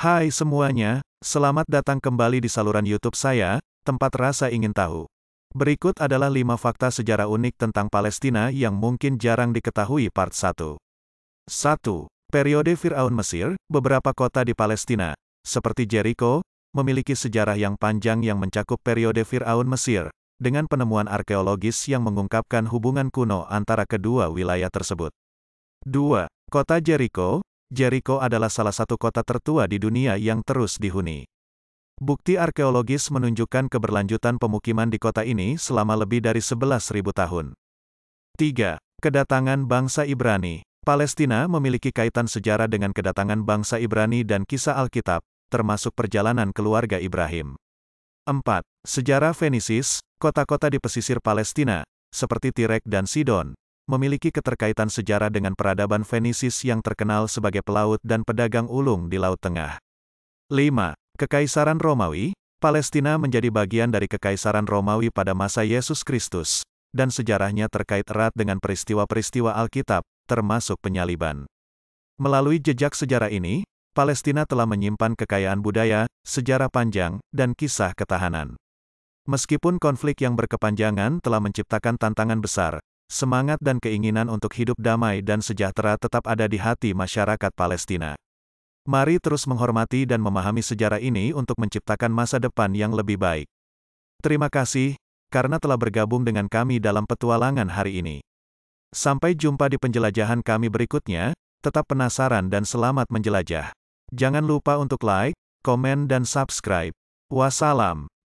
Hai semuanya, selamat datang kembali di saluran YouTube saya, tempat rasa ingin tahu. Berikut adalah 5 fakta sejarah unik tentang Palestina yang mungkin jarang diketahui part 1. 1. Periode Firaun Mesir, beberapa kota di Palestina, seperti Jericho, memiliki sejarah yang panjang yang mencakup periode Firaun Mesir, dengan penemuan arkeologis yang mengungkapkan hubungan kuno antara kedua wilayah tersebut. 2. Kota Jericho, Jericho adalah salah satu kota tertua di dunia yang terus dihuni. Bukti arkeologis menunjukkan keberlanjutan pemukiman di kota ini selama lebih dari 11.000 tahun. 3. Kedatangan bangsa Ibrani. Palestina memiliki kaitan sejarah dengan kedatangan bangsa Ibrani dan kisah Alkitab, termasuk perjalanan keluarga Ibrahim. 4. Sejarah Fenisis, kota-kota di pesisir Palestina, seperti Tirek dan Sidon, memiliki keterkaitan sejarah dengan peradaban Fenisis yang terkenal sebagai pelaut dan pedagang ulung di Laut Tengah. 5. Kekaisaran Romawi, Palestina menjadi bagian dari Kekaisaran Romawi pada masa Yesus Kristus, dan sejarahnya terkait erat dengan peristiwa-peristiwa Alkitab, termasuk penyaliban. Melalui jejak sejarah ini, Palestina telah menyimpan kekayaan budaya, sejarah panjang, dan kisah ketahanan. Meskipun konflik yang berkepanjangan telah menciptakan tantangan besar, semangat dan keinginan untuk hidup damai dan sejahtera tetap ada di hati masyarakat Palestina. Mari terus menghormati dan memahami sejarah ini untuk menciptakan masa depan yang lebih baik. Terima kasih karena telah bergabung dengan kami dalam petualangan hari ini. Sampai jumpa di penjelajahan kami berikutnya, tetap penasaran dan selamat menjelajah. Jangan lupa untuk like, komen dan subscribe. Wassalam.